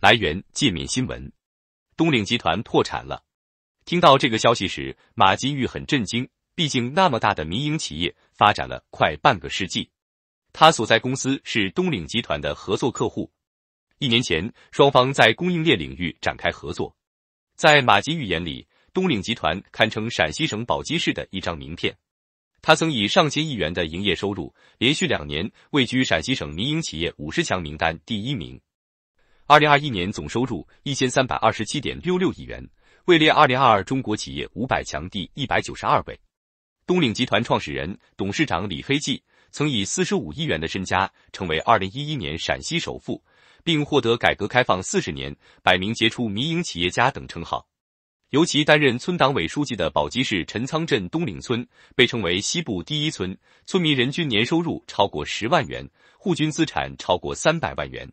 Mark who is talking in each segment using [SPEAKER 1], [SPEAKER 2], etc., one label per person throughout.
[SPEAKER 1] 来源：界面新闻。东岭集团破产了。听到这个消息时，马金玉很震惊。毕竟，那么大的民营企业发展了快半个世纪。他所在公司是东岭集团的合作客户。一年前，双方在供应链领域展开合作。在马金玉眼里，东岭集团堪称陕西省宝鸡市的一张名片。他曾以上千亿元的营业收入，连续两年位居陕西省民营企业五十强名单第一名。二零二一年总收入一千三百二十七点六六亿元，位列二零二二中国企业五百强第一百九十二位。东岭集团创始人、董事长李黑记曾以四十五亿元的身家成为二零一一年陕西首富，并获得改革开放四十年百名杰出民营企业家等称号。尤其担任村党委书记的宝鸡市陈仓镇东岭村被称为西部第一村，村民人均年收入超过十万元，户均资产超过三百万元。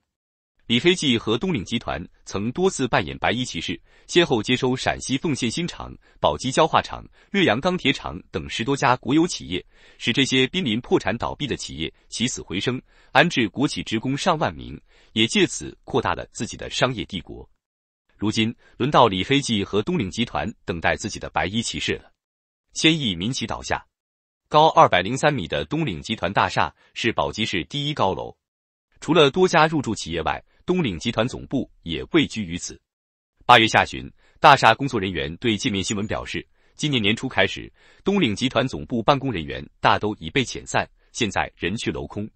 [SPEAKER 1] 李飞记和东岭集团曾多次扮演白衣骑士，先后接收陕西奉县新厂、宝鸡焦化厂、岳阳钢铁厂等十多家国有企业，使这些濒临破产倒闭的企业起死回生，安置国企职工上万名，也借此扩大了自己的商业帝国。如今，轮到李飞记和东岭集团等待自己的白衣骑士了。千亿民企倒下，高二百零三米的东岭集团大厦是宝鸡市第一高楼。除了多家入驻企业外，东岭集团总部也位居于此。八月下旬，大厦工作人员对界面新闻表示，今年年初开始，东岭集团总部办公人员大都已被遣散，现在人去楼空。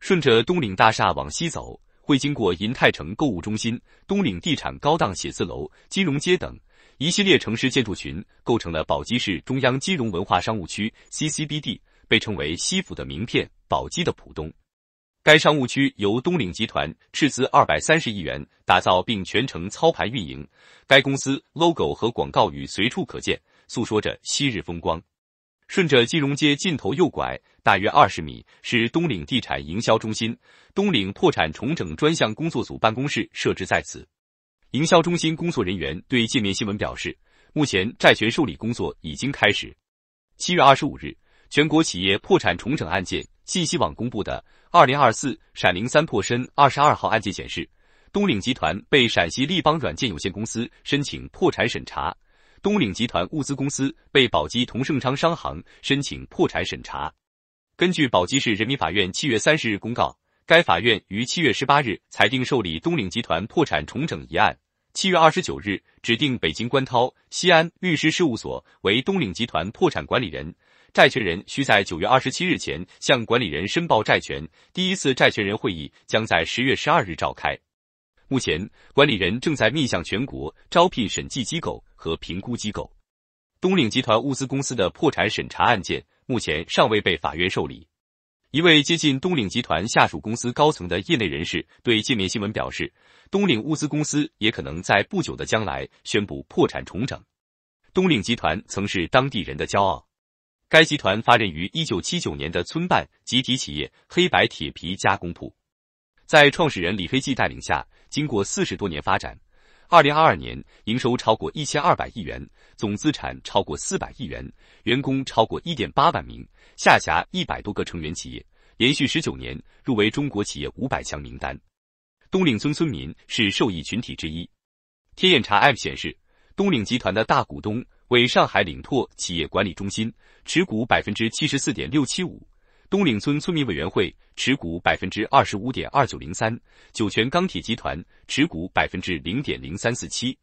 [SPEAKER 1] 顺着东岭大厦往西走，会经过银泰城购物中心、东岭地产高档写字楼、金融街等一系列城市建筑群，构成了宝鸡市中央金融文化商务区 （CCBD），被称为西府的名片，宝鸡的浦东。该商务区由东岭集团斥资二百三十亿元打造，并全程操盘运营。该公司 logo 和广告语随处可见，诉说着昔日风光。顺着金融街尽头右拐，大约二十米是东岭地产营销中心，东岭破产重整专项工作组办公室设置在此。营销中心工作人员对界面新闻表示，目前债权受理工作已经开始。七月二十五日，全国企业破产重整案件。信息网公布的二零二四陕灵三破申二十二号案件显示，东岭集团被陕西立邦软件有限公司申请破产审查，东岭集团物资公司被宝鸡同盛昌商行申请破产审查。根据宝鸡市人民法院七月三十日公告，该法院于七月十八日裁定受理东岭集团破产重整一案，七月二十九日指定北京关涛西安律师事务所为东岭集团破产管理人。债权人需在九月二十七日前向管理人申报债权。第一次债权人会议将在十月十二日召开。目前，管理人正在面向全国招聘审计机构和评估机构。东岭集团物资公司的破产审查案件目前尚未被法院受理。一位接近东岭集团下属公司高层的业内人士对界面新闻表示，东岭物资公司也可能在不久的将来宣布破产重整。东岭集团曾是当地人的骄傲。该集团发轫于一九七九年的村办集体企业——黑白铁皮加工铺，在创始人李飞记带领下，经过四十多年发展，二零二二年营收超过一千二百亿元，总资产超过四百亿元，员工超过一点八万名，下辖一百多个成员企业，连续十九年入围中国企业五百强名单。东岭村村民是受益群体之一。天眼查 App 显示，东岭集团的大股东。为上海领拓企业管理中心持股百分之七十四点六七五，东岭村村民委员会持股百分之二十五点二九零三，酒泉钢铁集团持股百分之零点零三四七。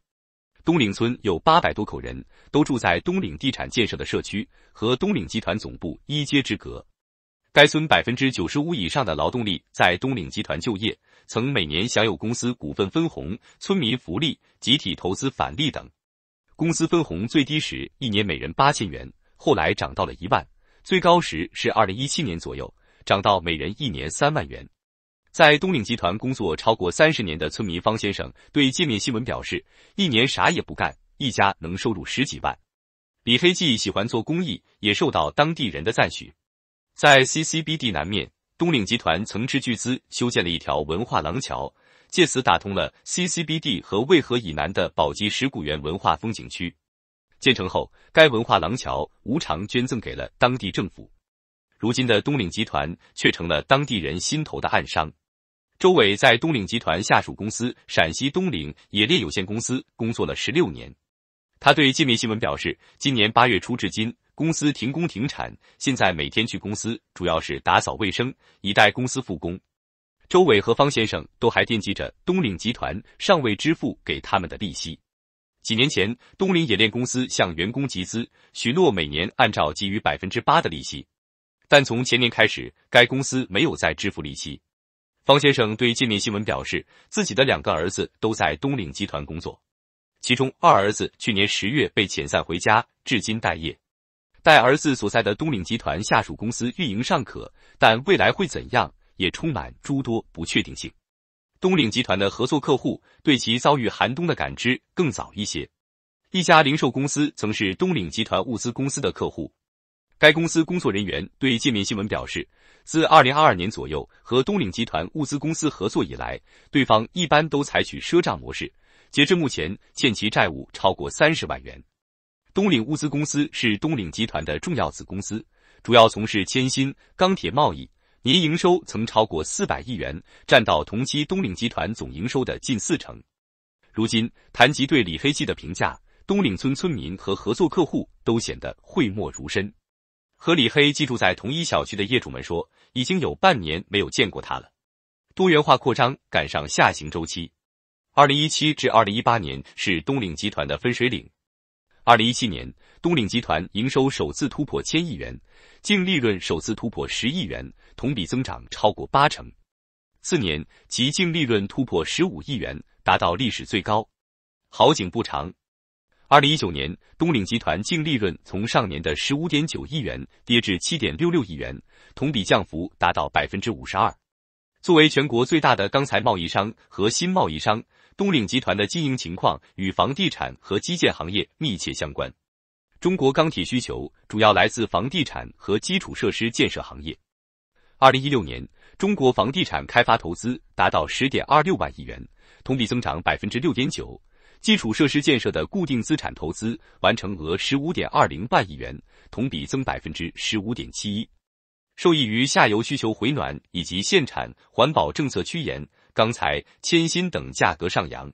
[SPEAKER 1] 东岭村有八百多口人，都住在东岭地产建设的社区，和东岭集团总部一街之隔。该村百分之九十五以上的劳动力在东岭集团就业，曾每年享有公司股份分红、村民福利、集体投资返利等。公司分红最低时，一年每人八千元，后来涨到了一万，最高时是二零一七年左右，涨到每人一年三万元。在东岭集团工作超过三十年的村民方先生对界面新闻表示，一年啥也不干，一家能收入十几万。李黑记喜欢做公益，也受到当地人的赞许。在 C C B D 南面，东岭集团曾斥巨资修建了一条文化廊桥。借此打通了 C C B D 和渭河以南的宝鸡石鼓园文化风景区。建成后，该文化廊桥无偿捐赠给了当地政府。如今的东岭集团却成了当地人心头的暗伤。周伟在东岭集团下属公司陕西东岭冶炼有限公司工作了十六年。他对界面新闻表示，今年八月初至今，公司停工停产，现在每天去公司主要是打扫卫生，以待公司复工。周伟和方先生都还惦记着东岭集团尚未支付给他们的利息。几年前，东岭冶炼公司向员工集资，许诺每年按照给予百分之八的利息，但从前年开始，该公司没有再支付利息。方先生对界面新闻表示，自己的两个儿子都在东岭集团工作，其中二儿子去年十月被遣散回家，至今待业。待儿子所在的东岭集团下属公司运营尚可，但未来会怎样？也充满诸多不确定性。东岭集团的合作客户对其遭遇寒冬的感知更早一些。一家零售公司曾是东岭集团物资公司的客户，该公司工作人员对界面新闻表示，自二零二二年左右和东岭集团物资公司合作以来，对方一般都采取赊账模式，截至目前欠其债务超过三十万元。东岭物资公司是东岭集团的重要子公司，主要从事铅锌、钢铁贸易。年营收曾超过四百亿元，占到同期东岭集团总营收的近四成。如今，谈及对李黑记的评价，东岭村村民和合作客户都显得讳莫如深。和李黑记住在同一小区的业主们说，已经有半年没有见过他了。多元化扩张赶上下行周期，二零一七至二零一八年是东岭集团的分水岭。二零一七年。东岭集团营收首次突破千亿元，净利润首次突破十亿元，同比增长超过八成。次年其净利润突破十五亿元，达到历史最高。好景不长，二零一九年东岭集团净利润从上年的十五点九亿元跌至七点六六亿元，同比降幅达到百分之五十二。作为全国最大的钢材贸易商和新贸易商，东岭集团的经营情况与房地产和基建行业密切相关。中国钢铁需求主要来自房地产和基础设施建设行业。二零一六年，中国房地产开发投资达到十点二六万亿元，同比增长百分之六点九；基础设施建设的固定资产投资完成额十五点二零万亿元，同比增百分之十五点七一。受益于下游需求回暖以及限产、环保政策趋严，钢材、铅锌等价格上扬。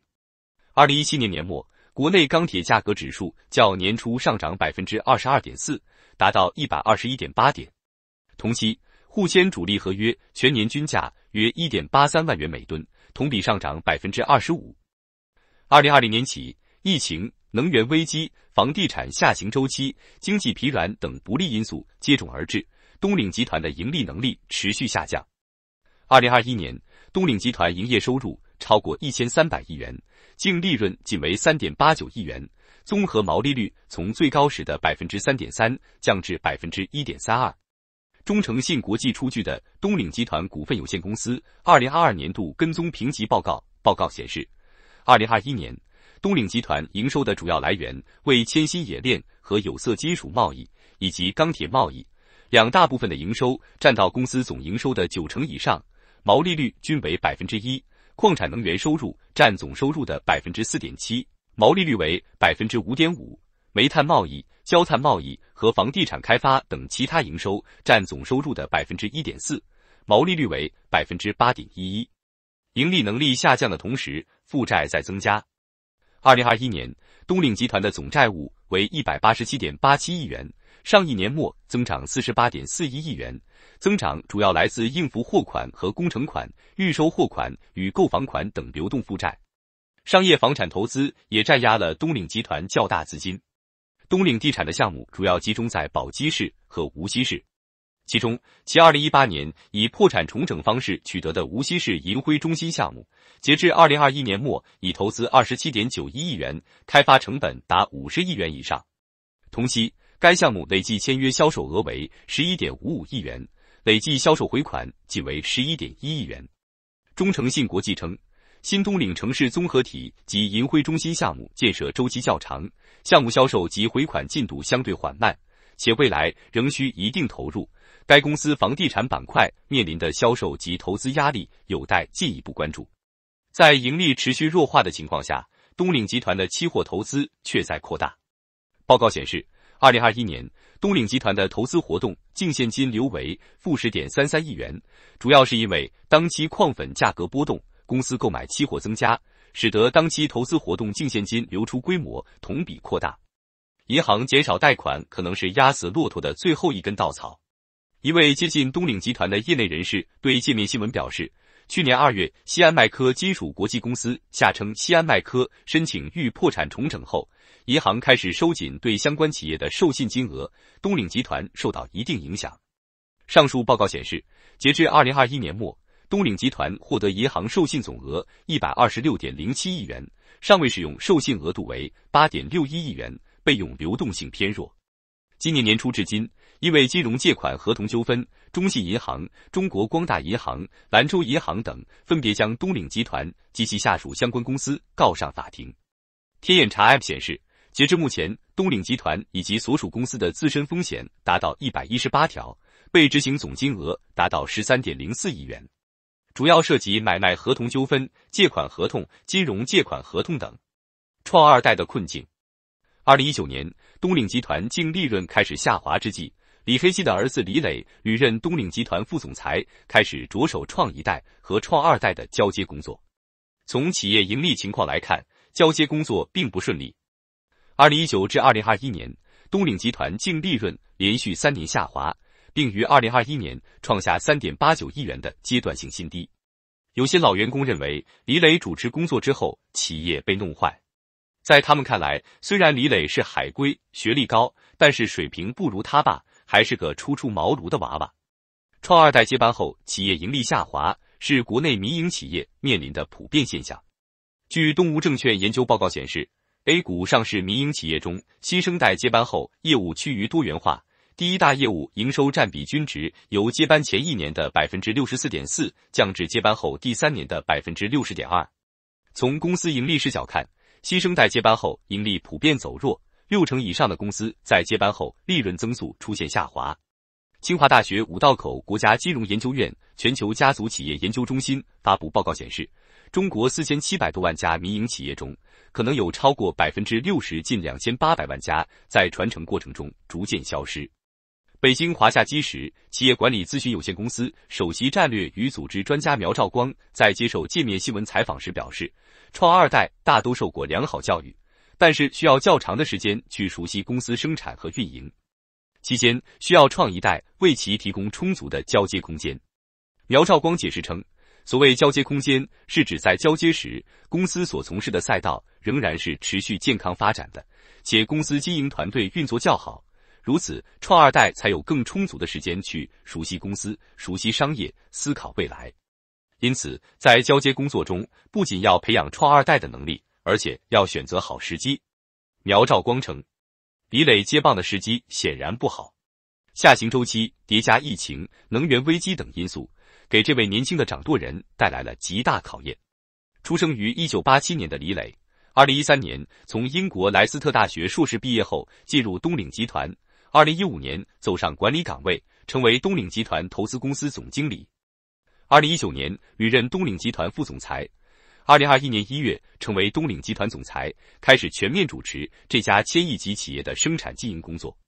[SPEAKER 1] 二零一七年年末。国内钢铁价格指数较年初上涨百分之二十二点四，达到一百二十一点八点。同期，沪铅主力合约全年均价约一点八三万元每吨，同比上涨百分之二十五。二零二零年起，疫情、能源危机、房地产下行周期、经济疲软等不利因素接踵而至，东岭集团的盈利能力持续下降。二零二一年，东岭集团营业收入。超过一千三百亿元，净利润仅为三点八九亿元，综合毛利率从最高时的百分之三点三降至百分之一点三二。中诚信国际出具的东岭集团股份有限公司二零二二年度跟踪评级报告报告显示，二零二一年东岭集团营收的主要来源为铅锌冶炼和有色金属贸易以及钢铁贸易，两大部分的营收占到公司总营收的九成以上，毛利率均为百分之一。矿产能源收入占总收入的百分之四点七，毛利率为百分之五点五。煤炭贸易、焦炭贸易和房地产开发等其他营收占总收入的百分之一点四，毛利率为百分之八点一一。盈利能力下降的同时，负债在增加。二零二一年，东岭集团的总债务为一百八十七点八七亿元。上一年末增长四十八点四一亿元，增长主要来自应付货款和工程款、预收货款与购房款等流动负债。商业房产投资也占压了东岭集团较大资金。东岭地产的项目主要集中在宝鸡市和无锡市，其中其二零一八年以破产重整方式取得的无锡市银辉中心项目，截至二零二一年末已投资二十七点九一亿元，开发成本达五十亿元以上。同期。该项目累计签约销售额为十一点五五亿元，累计销售回款仅为十一点一亿元。中诚信国际称，新东岭城市综合体及银辉中心项目建设周期较长，项目销售及回款进度相对缓慢，且未来仍需一定投入。该公司房地产板块面临的销售及投资压力有待进一步关注。在盈利持续弱化的情况下，东岭集团的期货投资却在扩大。报告显示。二零二一年，东岭集团的投资活动净现金流为负十点三三亿元，主要是因为当期矿粉价格波动，公司购买期货增加，使得当期投资活动净现金流出规模同比扩大。银行减少贷款可能是压死骆驼的最后一根稻草。一位接近东岭集团的业内人士对界面新闻表示，去年二月，西安迈科金属国际公司下称西安迈科申请预破产重整后。银行开始收紧对相关企业的授信金额，东岭集团受到一定影响。上述报告显示，截至二零二一年末，东岭集团获得银行授信总额一百二十六点零七亿元，尚未使用授信额度为八点六一亿元，备用流动性偏弱。今年年初至今，因为金融借款合同纠纷，中信银行、中国光大银行、兰州银行等分别将东岭集团及其下属相关公司告上法庭。天眼查 App 显示。截至目前，东岭集团以及所属公司的自身风险达到一百一十八条，被执行总金额达到十三点零四亿元，主要涉及买卖合同纠纷、借款合同、金融借款合同等。创二代的困境。二零一九年，东岭集团净利润开始下滑之际，李黑记的儿子李磊履任东岭集团副总裁，开始着手创一代和创二代的交接工作。从企业盈利情况来看，交接工作并不顺利。二零一九至二零二一年，东岭集团净利润连续三年下滑，并于二零二一年创下三点八九亿元的阶段性新低。有些老员工认为，李磊主持工作之后，企业被弄坏。在他们看来，虽然李磊是海归，学历高，但是水平不如他爸，还是个初出茅庐的娃娃。创二代接班后，企业盈利下滑，是国内民营企业面临的普遍现象。据东吴证券研究报告显示。A 股上市民营企业中，新生代接班后业务趋于多元化，第一大业务营收占比均值由接班前一年的百分之六十四点四降至接班后第三年的百分之六十点二。从公司盈利视角看，新生代接班后盈利普遍走弱，六成以上的公司在接班后利润增速出现下滑。清华大学五道口国家金融研究院全球家族企业研究中心发布报告显示，中国四千七百多万家民营企业中，可能有超过百分之六十，近两千八百万家在传承过程中逐渐消失。北京华夏基石企业管理咨询有限公司首席战略与组织专家苗兆光在接受界面新闻采访时表示，创二代大多受过良好教育，但是需要较长的时间去熟悉公司生产和运营，期间需要创一代为其提供充足的交接空间。苗兆光解释称。所谓交接空间，是指在交接时，公司所从事的赛道仍然是持续健康发展的，且公司经营团队运作较好。如此，创二代才有更充足的时间去熟悉公司、熟悉商业、思考未来。因此，在交接工作中，不仅要培养创二代的能力，而且要选择好时机。苗兆光称，李磊接棒的时机显然不好，下行周期叠加疫情、能源危机等因素。给这位年轻的掌舵人带来了极大考验。出生于一九八七年的李磊，二零一三年从英国莱斯特大学硕士毕业后进入东岭集团，二零一五年走上管理岗位，成为东岭集团投资公司总经理。二零一九年履任东岭集团副总裁，二零二一年一月成为东岭集团总裁，开始全面主持这家千亿级企业的生产经营工作。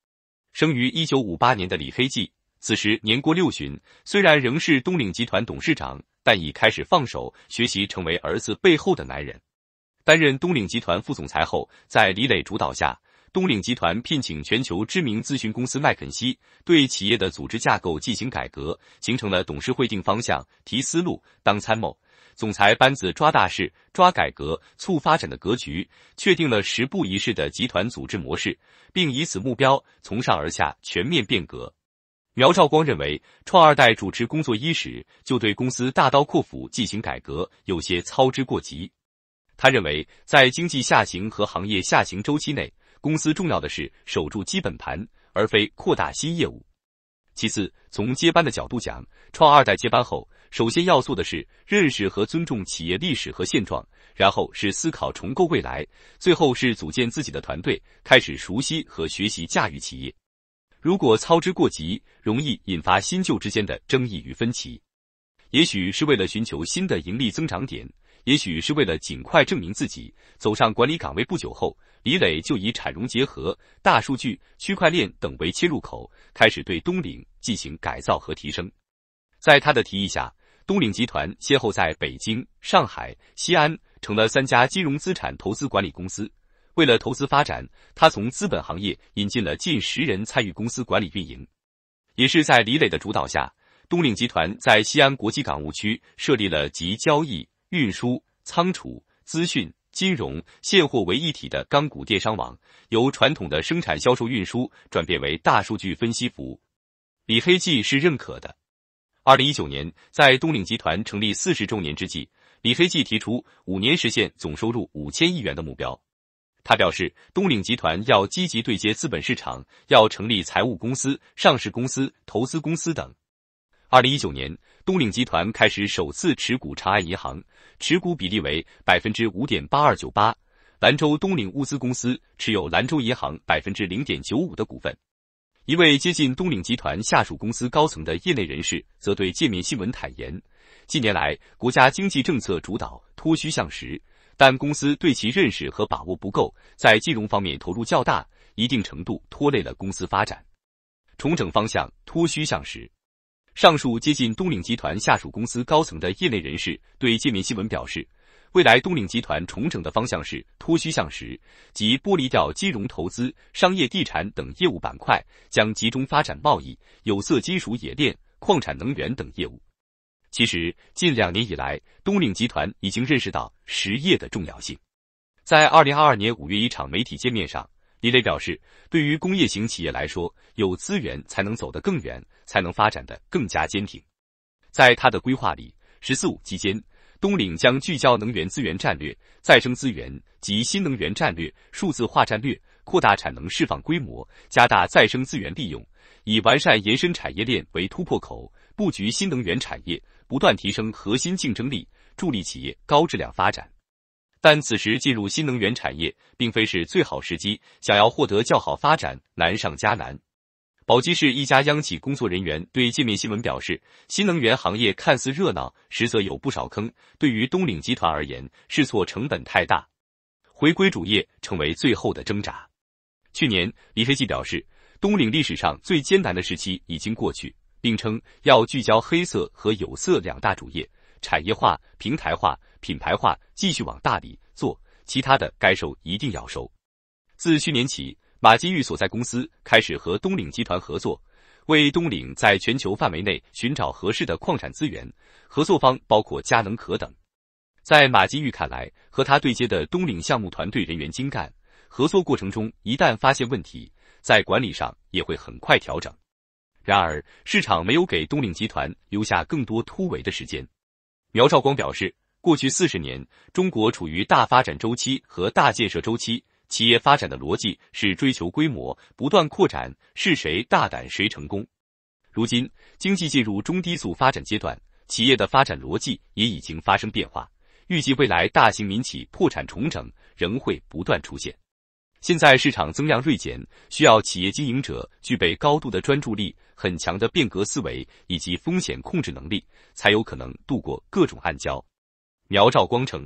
[SPEAKER 1] 生于一九五八年的李黑记。此时年过六旬，虽然仍是东岭集团董事长，但已开始放手学习，成为儿子背后的男人。担任东岭集团副总裁后，在李磊主导下，东岭集团聘请全球知名咨询公司麦肯锡，对企业的组织架构进行改革，形成了董事会定方向、提思路、当参谋，总裁班子抓大事、抓改革、促发展的格局，确定了十步一式的集团组织模式，并以此目标从上而下全面变革。苗兆光认为，创二代主持工作伊始就对公司大刀阔斧进行改革，有些操之过急。他认为，在经济下行和行业下行周期内，公司重要的是守住基本盘，而非扩大新业务。其次，从接班的角度讲，创二代接班后，首先要做的是认识和尊重企业历史和现状，然后是思考重构未来，最后是组建自己的团队，开始熟悉和学习驾驭企业。如果操之过急，容易引发新旧之间的争议与分歧。也许是为了寻求新的盈利增长点，也许是为了尽快证明自己。走上管理岗位不久后，李磊就以产融结合、大数据、区块链等为切入口，开始对东岭进行改造和提升。在他的提议下，东岭集团先后在北京、上海、西安成了三家金融资产投资管理公司。为了投资发展，他从资本行业引进了近十人参与公司管理运营。也是在李磊的主导下，东岭集团在西安国际港务区设立了集交易、运输、仓储、资讯、金融、现货为一体的钢股电商网，由传统的生产、销售、运输转变为大数据分析服务。李黑记是认可的。二零一九年，在东岭集团成立四十周年之际，李黑记提出五年实现总收入五千亿元的目标。他表示，东岭集团要积极对接资本市场，要成立财务公司、上市公司、投资公司等。二零一九年，东岭集团开始首次持股长安银行，持股比例为百分之五点八二九八。兰州东岭物资公司持有兰州银行百分之零点九五的股份。一位接近东岭集团下属公司高层的业内人士则对界面新闻坦言，近年来国家经济政策主导脱虚向实。但公司对其认识和把握不够，在金融方面投入较大，一定程度拖累了公司发展。重整方向脱虚向实。上述接近东岭集团下属公司高层的业内人士对界面新闻表示，未来东岭集团重整的方向是脱虚向实，即剥离掉金融投资、商业地产等业务板块，将集中发展贸易、有色金属冶炼、矿产能源等业务。其实近两年以来，东岭集团已经认识到实业的重要性。在二零二二年五月一场媒体见面上，李磊表示，对于工业型企业来说，有资源才能走得更远，才能发展得更加坚挺。在他的规划里，“十四五”期间，东岭将聚焦能源资源战略、再生资源及新能源战略、数字化战略，扩大产能释放规模，加大再生资源利用，以完善延伸产业链为突破口，布局新能源产业。不断提升核心竞争力，助力企业高质量发展。但此时进入新能源产业，并非是最好时机，想要获得较好发展，难上加难。宝鸡市一家央企工作人员对界面新闻表示：“新能源行业看似热闹，实则有不少坑。对于东岭集团而言，试错成本太大，回归主业成为最后的挣扎。”去年，李飞记表示：“东岭历史上最艰难的时期已经过去。”并称要聚焦黑色和有色两大主业，产业化、平台化、品牌化，继续往大里做。其他的该收一定要收。自去年起，马金玉所在公司开始和东岭集团合作，为东岭在全球范围内寻找合适的矿产资源。合作方包括佳能可等。在马金玉看来，和他对接的东岭项目团队人员精干，合作过程中一旦发现问题，在管理上也会很快调整。然而，市场没有给东岭集团留下更多突围的时间。苗兆光表示，过去四十年，中国处于大发展周期和大建设周期，企业发展的逻辑是追求规模，不断扩展，是谁大胆谁成功。如今，经济进入中低速发展阶段，企业的发展逻辑也已经发生变化。预计未来，大型民企破产重整仍会不断出现。现在市场增量锐减，需要企业经营者具备高度的专注力、很强的变革思维以及风险控制能力，才有可能度过各种暗礁。苗兆光称。